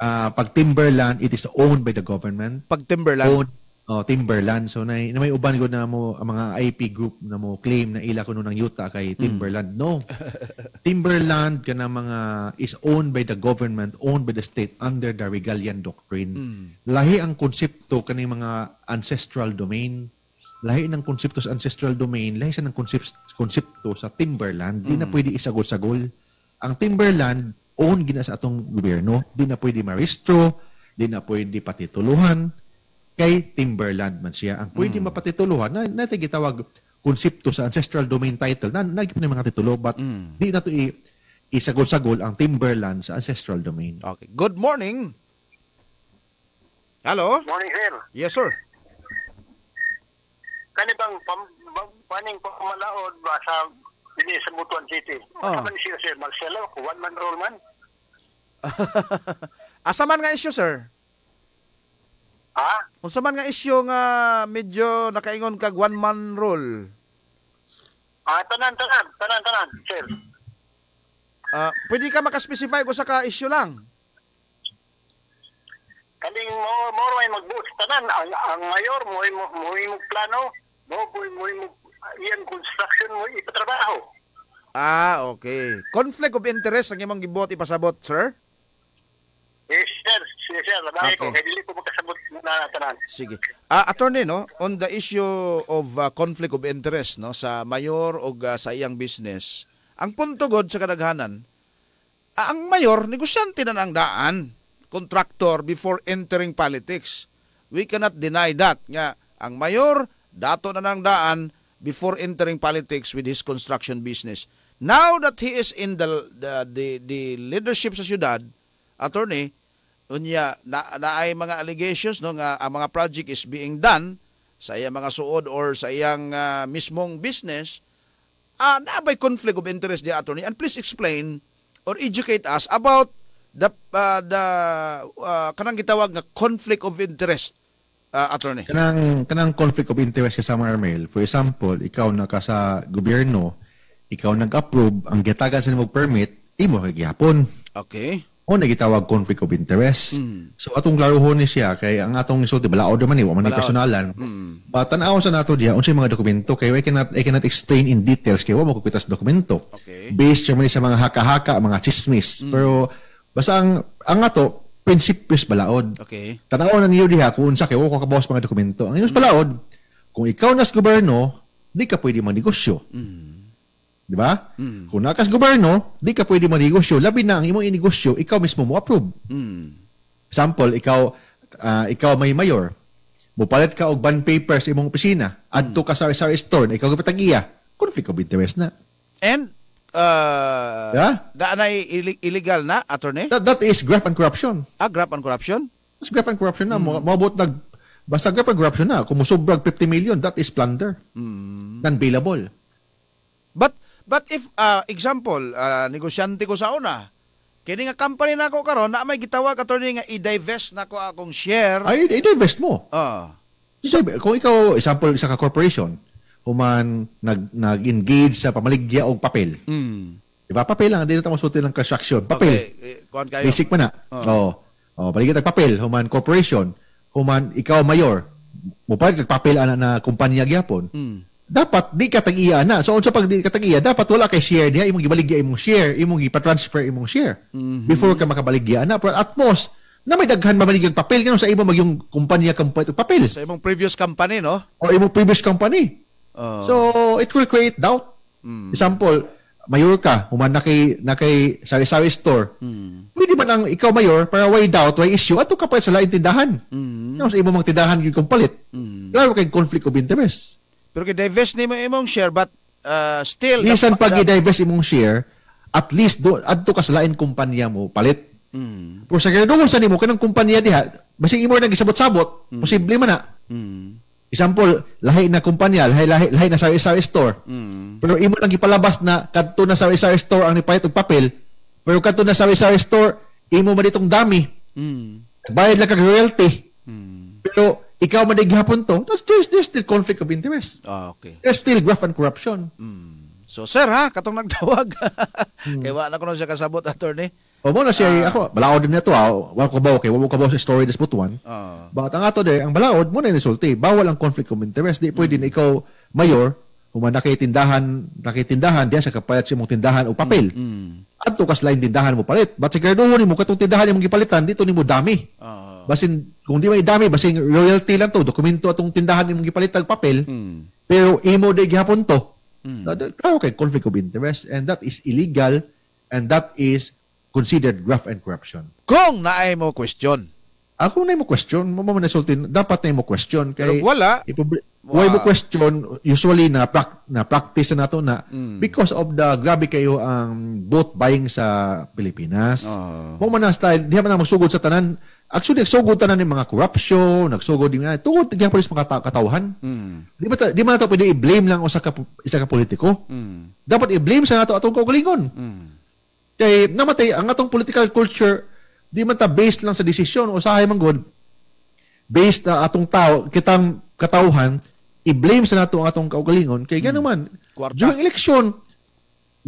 uh, pag timberland, it is owned by the government. Pag timberland? Owned, oh, timberland. So, na, na may uban ko na mo, ang mga IP group na mo claim na ila kuno ng yuta kay hmm. timberland. Mm. No. [laughs] timberland ka mga is owned by the government, owned by the state under the Regalian Doctrine. Mm. Lahi ang konsepto kani mga ancestral domain lahi ng konsepto sa ancestral domain, lahi sa ng konsepto, konsepto sa timberland, mm. di na hmm. pwede isagol-sagol. Ang timberland, own gina sa atong gobyerno di na pwede marestro di na pwede patituluhan kay timberland man siya ang pwede mm. mapatituluhan na natin gitawag konsepto sa ancestral domain title na nagip na mga titulo but mm. di na to i isagol-sagol ang timberland sa ancestral domain okay good morning hello morning sir yes sir kani bang pam, bang paning pamalaod ba sa dili sa Mutuan City. Oh. Ah. Kaman siya sir Marcelo, one man roll man. Asa [laughs] ah, man nga issue, sir? Ha? Unsa man nga issue nga medyo nakaingon kag one man rule? Ah, tanan tanan, tanan tanan, sir. Ah, pwede ka maka-specify ko sa ka issue lang. Kaning mo mo may magbuot tanan ang ang mayor mo mo mo plano, mo mo mo iyan construction mo ipatrabaho. Ah, okay. Conflict of interest ang imong gibuot ipasabot, sir? Yes, sir. Yes, sir. Labahe ah, ko. Okay. dili ko magkasabot na tanan. Sige. Ah, attorney, no, on the issue of uh, conflict of interest no sa mayor o uh, sa iyang business, ang punto god sa kadaghanan, ah, ang mayor negosyante na ang daan, contractor before entering politics. We cannot deny that nga ang mayor dato na ng daan before entering politics with his construction business. Now that he is in the the the, the leadership sa syudad, attorney, unya na, na ay mga allegations no nga ang mga project is being done sa iyang mga suod or sa iyang uh, mismong business uh, na by conflict of interest the attorney and please explain or educate us about the uh, the uh, kanang gitawag nga conflict of interest uh, attorney kanang kanang conflict of interest sa Samar Armel for example ikaw na ka sa gobyerno ikaw nag-approve ang gitagan sa nimo permit imo kay gihapon okay o oh, nagitawag conflict of interest. Mm. So atong klaruhon ni siya kay ang atong isulti balaod man ni wa man ni personalan. Mm. But tanaw sa nato diha unsay mga dokumento kay I cannot I cannot explain in details kay wa makukita sa dokumento. Okay. Based siya man sa mga haka-haka, mga chismis. Mm. Pero basta ang ang ato prinsipyos balaod. Okay. Tanaw na niyo diha kung unsa kay wa ko kabawas mga dokumento. Ang inyong mm. balaod kung ikaw nas gobyerno, di ka pwede magnegosyo. Mm. Di ba? Mm. Kung nakas gobyerno, di ka pwede manegosyo. Labi na ang imong inegosyo, ikaw mismo mo approve. Mm. Example, ikaw uh, ikaw may mayor. Mupalit ka og bond papers sa imong opisina. Adto mm. ka sa SR store na ikaw gapatag iya. Conflict of interest na. And uh, yeah? that na illegal na, attorney? That, that is graft and corruption. Ah, graft and corruption? That's graft and corruption na. Mm. Mabot nag Basta graft and corruption na. Kung musubrag 50 million, that is plunder. Mm. Non-bailable. But But if, uh, example, uh, negosyante ko sa una, kini nga company na ako karon na may gitawag attorney nga i-divest nako akong share. Ay, i-divest mo? Oo. Uh. Ah. So, kung ikaw, example, sa corporation, human nag, nag-engage sa pamaligya og papel. Mm. Diba? Papel lang. Hindi na masuti ng construction. Papel. Okay. Eh, kayo. Basic pa na. Oo. Oh. Oh. oh paligid papel. Human corporation. Human, ikaw mayor. Mupad kag papel ana na kumpanya gyapon. Mm dapat di ka tag na. So unsa pag di ka tag dapat wala kay share niya, imong gibaligya imong share, imong ipa-transfer imong share mm-hmm. before ka makabaligya na. Pero at most, na may daghan mabalig ang papel kanon sa iba magyong kumpanya kampanya papel. Sa imong previous company, no? O imong previous company. Uh. So, it will create doubt. Mm. Example, mayor ka, human na kay, na kay sari-sari store. Mm. Pwede man ang ikaw mayor para why doubt, why issue, ato ka pa sa lain tindahan. Mm. Kanon sa imong mga tindahan yung kumpalit. Mm. Lalo kay conflict of interest. Pero kidivest nimo imong share but uh, still bisan pag i-divest imong share at least do adto ka sa lain kumpanya mo palit. Mm. Pero sa kaya sa nimo kanang kumpanya diha basig imo nang gisabot-sabot mm. posible man na. Mm. Example, lahi na kumpanya, lahi lahi, lahi na sa isang store. Mm. Pero imo lang gipalabas na kadto na sa isang store ang nipayat og papel, pero kadto na sa isang store imo man ditong dami. Mm. Bayad lang kag royalty. Mm. Pero ikaw madighapon to, there's, there's still conflict of interest. Ah, okay. There's still graft and corruption. Mm. So, sir ha, katong nagtawag. [laughs] mm. Kaya wala ko na siya kasabot, attorney. O mo na siya, uh, ako, balaod din na to, ah, ko ba, okay, wala ko ba sa story this put one. Uh, ah. Bakit ang ato, de, ang balaod, muna yung resulti, bawal ang conflict of interest. Di pwede mm. na ikaw, mayor, Human nakitindahan, nakitindahan diyan sa kapayat si mong tindahan o papel. Mm, mm. At tukas lain tindahan mo palit. But sigurado karduho ni mo, katong tindahan ni gipalitan, dito ni mo dami. Uh, basin, kung di may dami, basin royalty lang to, dokumento atong tindahan ni mong gipalitan papel, mm. pero imo de gihapon to. Mm. Tao ah, kay conflict of interest and that is illegal and that is considered graft and corruption. Kung naay mo question. Ako na mo question, mo mo na dapat na mo question kay Pero wala. Ipobri- Wow. Why mo question usually na pra- na practice na to na mm. because of the grabe kayo ang boat buying sa Pilipinas. Oh. Mo man style diha man magsugod sa tanan. Actually nagsugod tanan ni mga corruption, nagsugod din tungod diha pulis mga kata- katawhan. Mm. Di ba di man nato pwede i-blame lang usa ka isa ka politiko? Mm. Dapat i-blame sa nato atong kaugalingon. Mm. Kay namatay ang atong political culture di man ta based lang sa desisyon usahay man good based na atong tao kitang katauhan i-blame sa nato atong kaugalingon kay ganun hmm. man Kwarta. during election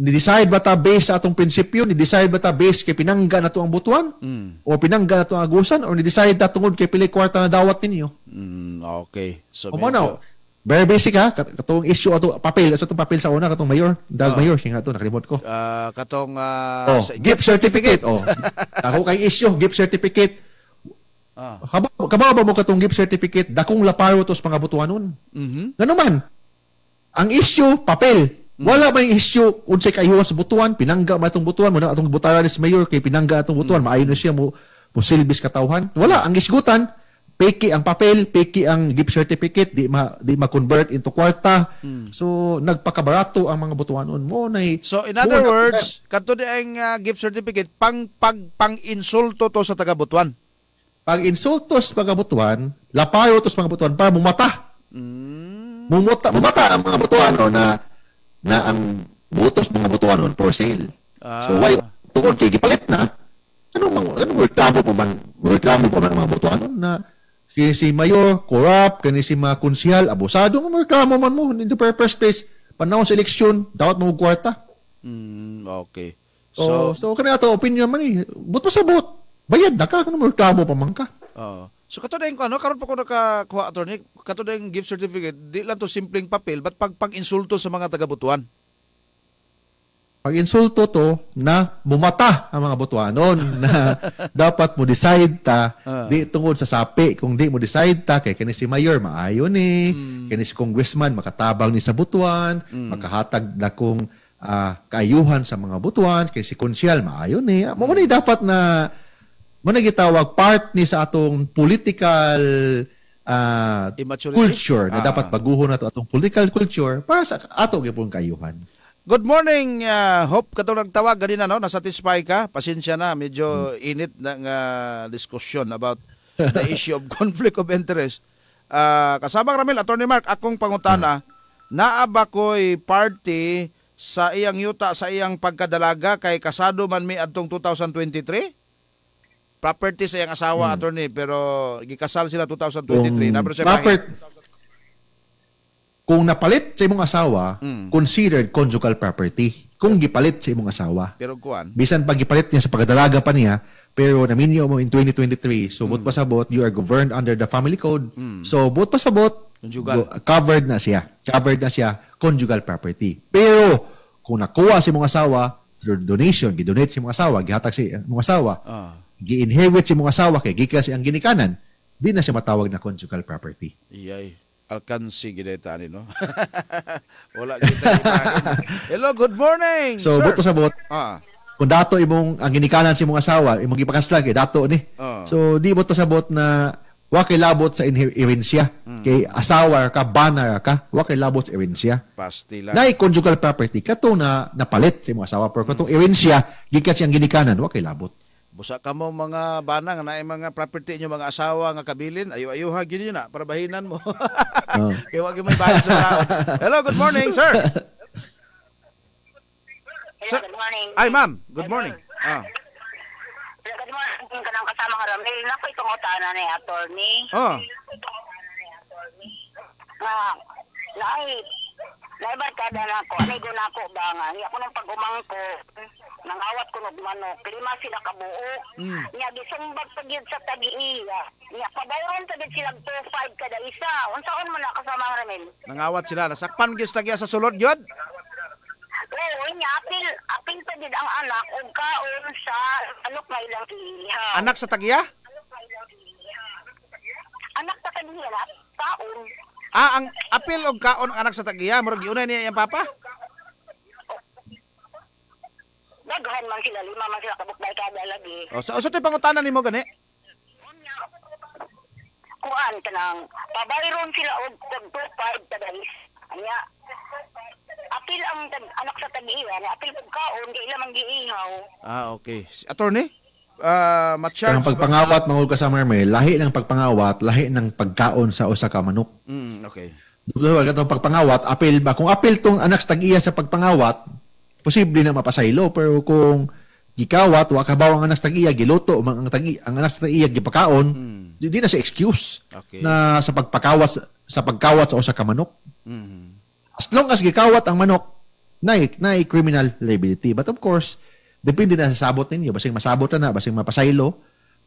ni-decide ba ta based sa atong prinsipyo ni-decide ba ta based kay pinangga nato ang butuan mm. o pinangga nato ang agusan o ni-decide ta tungod kay pili kwarta na dawat ninyo mm, okay so o now, very basic ha katong issue ato papel sa so, papel sa una katong mayor dag oh. mayor sing ato nakalimot ko uh, katong uh, oh, gift certificate oh [laughs] ako kay issue gift certificate Ah. Haba, kababa mo katunggip certificate, dakong laparo tos mga butuhan nun. Mm-hmm. Ganun man. Ang issue, papel. Mm-hmm. Wala may issue kung sa kayuhan sa butuan, pinangga mo itong butuan, muna atong butara ni mayor kay pinangga atong butuan, mm-hmm. maayon na siya mo, mo silbis katawhan. Wala, ang isgutan, peki ang papel, peki ang gift certificate, di ma di ma-convert into kwarta. Mm. So nagpakabarato ang mga butuanon mo nay. So in other words, na, di ang uh, gift certificate pang pag pang insulto to sa taga butuan pag insultos mga butuan, lapayo tos mga butuan para mumata. Mm. Mumuta, mumata ang mga butuan no, na na ang butos mga butuan no, for sale. Ah. So why tungkol kay gipalit na ano mang ano reklamo pa man reklamo pa man mga butuan no, na kini si mayor corrupt kini si mga konsyal abusado ng reklamo man mo in the first place panahon sa eleksyon dapat mo kwarta. Mm, okay. Oh, so, so, so kani ato opinion man eh. But pasabot bayad na ka, ano mo multamo pa man ka. Oo. So kato na yung ano, karon pa ko nakakuha attorney, kato na yung gift certificate, di lang to simpleng papel, but pag pang-insulto sa mga taga-butuan? Pag insulto to na mumata ang mga butuanon na [laughs] dapat mo decide ta uh. di tungod sa sapi kung di mo decide ta kay kani si mayor maayo ni mm. kini si congressman makatabang ni sa butuan mm. makahatag dakong uh, ah, kaayuhan sa mga butuan kay si konsyal maayo ni ah, mo mm. ni dapat na mo gitawag part ni sa atong political uh, culture na ah. dapat baguhon nato atong political culture para sa atong gyapon kayuhan. Good morning, uh, Hope. Katong nagtawag ganina no, na-satisfy ka? Pasensya na, medyo hmm. init ng uh, diskusyon about the [laughs] issue of conflict of interest. Uh, kasama Ramil, Attorney Mark, akong pangutana, hmm. naaba ko'y party sa iyang yuta sa iyang pagkadalaga kay kasado man mi atong 2023? Property sa iyang asawa, hmm. attorney, pero gikasal sila 2023. na Nabro siya kung napalit sa imong asawa, mm. considered conjugal property. Kung gipalit sa imong asawa. Pero kuan. Bisan pag gipalit niya sa pagdalaga pa niya, pero naminyo mo in 2023, so both pasabot, you are governed under the family code. Mm. So both pasabot, conjugal. covered na siya. Covered na siya, conjugal property. Pero kung nakuha sa imong asawa, through donation, gidonate sa imong asawa, gihatag sa imong asawa, uh gi-inherit si mong asawa kay gikas ang ginikanan, di na siya matawag na conjugal property. Iyay. Alkansi gineta ni no. [laughs] Wala kita. Hello, good morning. So, sir. buto sa bot. Ah. Kung dato imong ang ginikanan si mong asawa, imong gipakaslag kay eh, dato ni. Ah. So, di mo sa bot na wa kay labot sa inherensya. Hmm. Kay asawa ka, bana ka, wa kay labot sa inherensya. Pastila. Nay conjugal property kato na napalit si imong asawa pero katong hmm. inherensya gikat siyang ginikanan, wa kay labot. Busa ka mo mga banang na mga property nyo mga asawa nga kabilin, ayo-ayuha gyud na para bahinan mo. [laughs] oh. Kaya wag may bayad sa tao. Hello, good morning, sir. Hello, sir. good morning. Ay, ma'am, good morning. Ah. Good morning, kanang kasama ka Ramil. Nako itong utana ni attorney. Oh. Ah. Ah, na, na ay, na barkada na ako. Ano ko ako ba nga? Hindi ako nang pag umang ko nang awat ko og manok lima sila kabuo mm. niya gisumbag pa gyud sa tagi iya ah. niya pabayron pa sila 25 kada isa unsaon man nakasama ramen Ramil nangawat sila nasakpan gyud sa sa sulod gyud Oo, niya apil apil pa gyud ang anak og kaon sa anok nga ilang iha anak sa tagiya anak sa tagiya kaon ah ang apil og kaon ang anak sa tagiya murag giunay niya iyang papa daghan man sila lima man sila kabuk barkada lagi O, so, so, so pangutana nimo gani? Unya, kuan kanang pabayron sila og tag 25 ta guys anya apil ang tag, anak sa tag-iya na apil og kaon di ila man giihaw Ah, okay. Attorney? Ah, matcha. Ang pagpangawat mangul ka sa mermaid, lahi ng pagpangawat, lahi ng pagkaon sa usa ka manok. Mm, okay. Dulo ka pagpangawat, apil ba kung apil tong anak sa tag-iya sa pagpangawat, posible na mapasaylo pero kung gikawat wa kabaw ang anas tag iya giluto ang tagi ang anas tag gipakaon mm. di, di na siya excuse okay. na sa pagpakawat sa pagkawat sa usa ka manok mm-hmm. as long as gikawat ang manok na na criminal liability but of course depende na sa sabot ninyo basing masabot na basing mapasaylo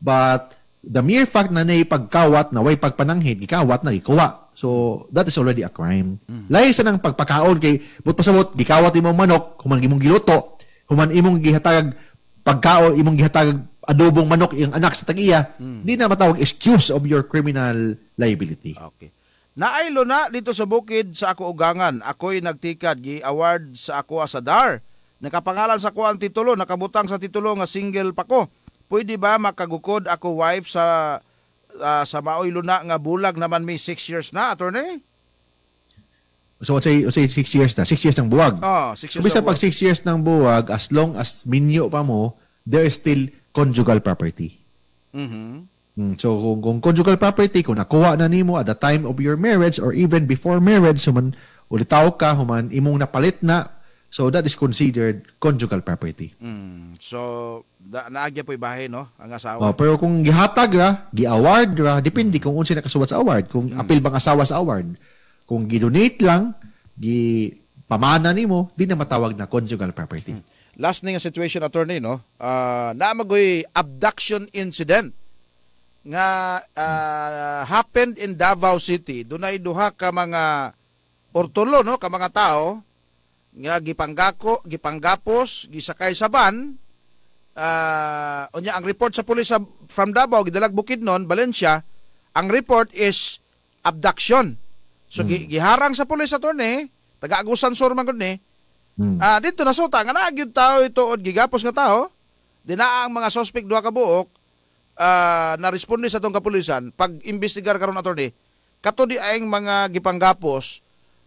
but the mere fact na nay pagkawat na way pagpananghid gikawat na gikuwa So, that is already a crime. Mm. Lahi sa nang pagpakaon kay but pasabot gikawat imong manok, human imong giluto, human imong gihatag pagkaon, imong gihatag adobong manok ang anak sa tagiya, mm. di na matawag excuse of your criminal liability. Okay. Naaylo na dito sa bukid sa ako ugangan. Ako'y nagtikad gi-award sa ako sa DAR. Nakapangalan sa ko ang titulo, nakabutang sa titulo nga single pa ko. Pwede ba makagukod ako wife sa uh, sa maoy luna nga bulag naman may 6 years na attorney So let's say, let's say six years na. Six years ng buwag. Oh, six years so, bisa pag six years ng buwag, as long as minyo pa mo, there is still conjugal property. Mm-hmm. Hmm, so kung, kung conjugal property, kung nakuha na nimo at the time of your marriage or even before marriage, human ulitaw ka, human imong napalit na So that is considered conjugal property. Mm. So da, naagya po ibahe no ang asawa. Oh, pero kung gihatag ra, gi-award ra, depende mm. kung unsa nakasuwat sa award, kung mm. apil bang asawa sa award. Kung gi-donate lang, gi pamana nimo, di na matawag na conjugal property. Mm. Last ning situation attorney no, uh, ah, na magoy abduction incident nga uh, happened in Davao City. Dunay duha ka mga ortolo no ka mga tao nga gipanggako, gipanggapos, gisakay sa van, uh, unya ang report sa pulis sa, from Davao gidalag bukid Bukidnon, Valencia, ang report is abduction. So hmm. giharang sa pulis sa attorney, taga-agusan sur man gud ni. Hmm. Uh, dito nasuta nga naa tao ito od gigapos nga tao. Dina ang mga suspect duha ka buok uh, na responde sa tong kapulisan pag imbestigar karon attorney. Kato di aing mga gipanggapos,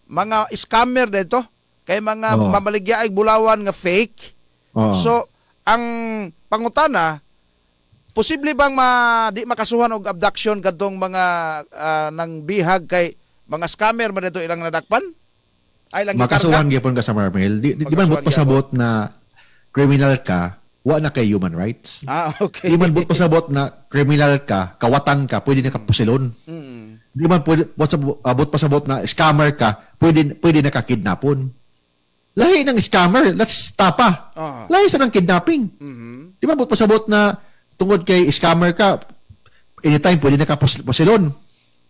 mga scammer dito kay mga oh. mamaligyaig bulawan nga fake. Oh. So ang pangutana posible bang ma, di makasuhan og abduction kadtong mga uh, nang bihag kay mga scammer man dito ilang nadakpan? Ay lang makasuhan gyapon ka sa Marmel. Di, di, di man pasabot na criminal ka wa na kay human rights. Ah, okay. Di man pasabot na criminal ka, kawatan ka, pwede na ka pusilon. Mm -hmm. Di man pabot ah, pasabot na scammer ka, pwede pwede na ka kidnapon lahi ng scammer. Let's tapa. Uh-huh. Ah. Lahi sa ng kidnapping. Mm-hmm. Di ba? Pasabot na tungod kay scammer ka, anytime pwede na ka pos- posilon.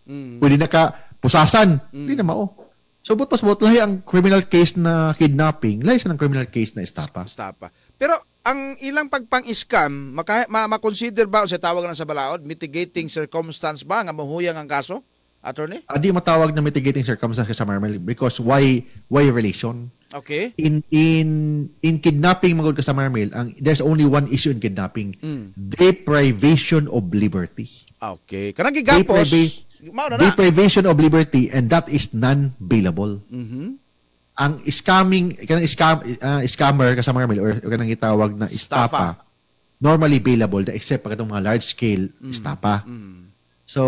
mm Pwede na ka pusasan. Mm-hmm. Hindi na mao. So, but pasabot lahi ang criminal case na kidnapping, lahi sa ng criminal case na estapa. Estapa. Pero ang ilang pagpang-scam, maka- ma- makonsider ba o sa tawag na sa balaod, mitigating circumstance ba nga mahuhuyang ang kaso? Attorney? Adi ah, matawag na mitigating circumstance sa Marmel because why why relation? Okay. In in in kidnapping magod ka sa Marmel, ang there's only one issue in kidnapping, mm. deprivation of liberty. Okay. Kanang gigapos. Depriva- deprivation of liberty and that is non-bailable. Mm-hmm. Ang scamming, kanang scam uh, scammer ka sa Marmel or kanang itawag na estafa, estafa normally bailable except pag itong mga large scale mm. estafa. Mm. So,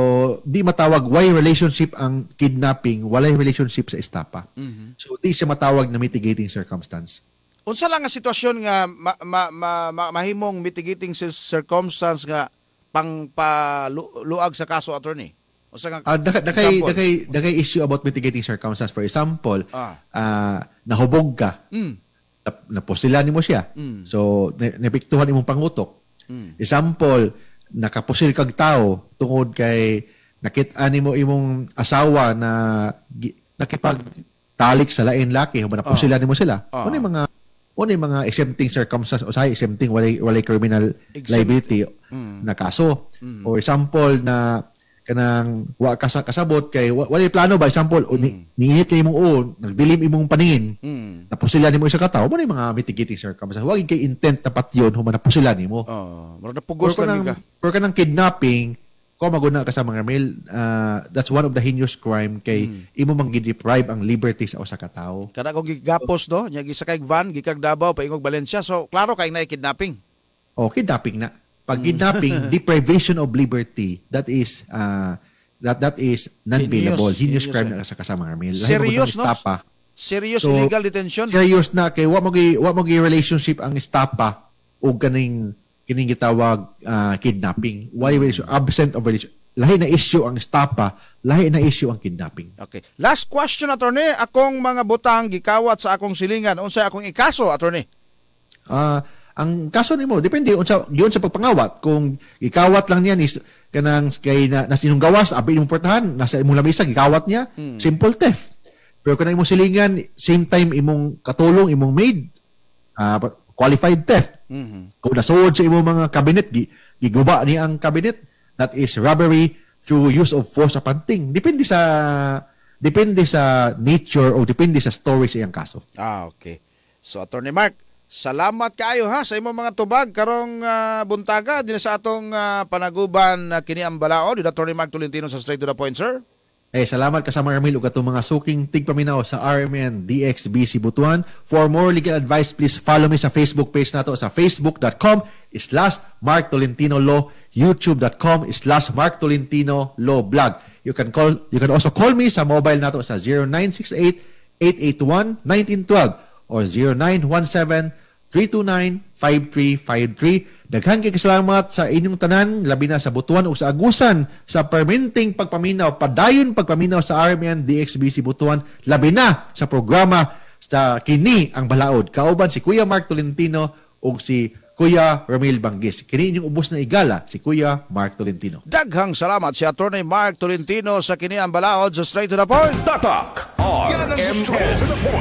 di matawag why relationship ang kidnapping, walay relationship sa estapa. Mm-hmm. So, di siya matawag na mitigating circumstance. Unsa lang nga sitwasyon nga ma, ma, ma, ma, mahimong mitigating circumstance nga pangpaluag sa kaso attorney? Unsa nga uh, ah, dakay dakay dakay dakay issue about mitigating circumstance for example, ah. uh, nahubog ka. Mm. Naposilan nimo siya. Mm. So, napiktuhan imong pangutok. Mm. Example, nakapusil kag tao tungod kay nakit-ani mo imong asawa na nakipag talik sa lain laki human napusilan oh. nimo sila. Oh. Ano mga o mga exempting circumstances o say exempting walay walay criminal Exempt. liability mm. na kaso mm. or example na kanang wa ka sa kasabot kay wa, wala plano ba example mm. ni, kay imong uon nagdilim imong paningin mm. sila nimo isa ka tawo mo ni mga mitigating circumstances wa kay intent dapat yon human sila nimo oh mura na lang ka or kanang kidnapping ko maguna ka sa mga mail uh, ah, that's one of the heinous crime kay mm. imo mang gideprive ang liberty sa usa ka tawo kada ko gigapos do nya gisakay kay van gikag Davao paingog Valencia so klaro kay na kidnapping oh kidnapping na pag kidnapping, mm. deprivation of liberty, that is uh, that that is non-bailable. Heinous, crime na sa kasama kami. Serious, no? Estapa. Serious so, illegal detention? Serious na. Kay wa mo wa mo relationship ang estapa o ganing kining gitawag uh, kidnapping. Why relation? Absent of relation. Lahi na issue ang estapa, lahi na issue ang kidnapping. Okay. Last question, attorney. Akong mga butang gikawat sa akong silingan. Unsay akong ikaso, attorney? Ah, uh, ang kaso nimo depende unsa diyon sa pagpangawat kung ikawat lang niya ni kanang kay na, na sinong gawas abi imong portahan nasa imong lamesa gikawat niya hmm. simple theft pero kanang imong silingan same time imong katulong imong maid uh, qualified theft mm-hmm. kung nasuod sa imong mga cabinet gi, giguba ni ang cabinet that is robbery through use of force sa panting depende sa depende sa nature o depende sa story sa iyang kaso ah okay so attorney Mark Salamat kaayo ha sa imong mga tubag karong uh, buntaga din sa atong uh, panaguban uh, kini ang balao ni Dr. Mark Tolentino sa Straight to the Point sir. Eh salamat kasama Armil ug atong mga suking tigpaminaw sa RMN DXBC Butuan. For more legal advice please follow me sa Facebook page nato sa facebook.com slash Mark Tolentino Law, youtube.com slash Mark Tolentino Law blog. You can call you can also call me sa mobile nato sa 0968 881 1912 or 0917 3295353 5353 Daghang kikasalamat sa inyong tanan, labi na sa Butuan o sa Agusan, sa perminting pagpaminaw, padayon pagpaminaw sa RMN DXBC Butuan, labi na sa programa sa Kini ang Balaod. Kauban si Kuya Mark Tolentino o si Kuya Ramil Banggis. Kini inyong ubos na igala si Kuya Mark Tolentino. Daghang salamat si Attorney Mark Tolentino sa Kini ang Balaod sa Straight to the Point. Tatak! RMN.